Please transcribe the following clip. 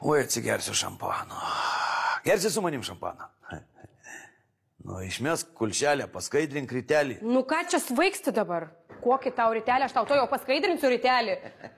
oi atsigersiu šampano. Gersi su manim šampaną. Nu, išmes kulšelę, paskaidrink rytelį. Nu, ką čia svaigsti dabar? Kokį tau rytelį, aš tau to jau paskaidrinsiu rytelį.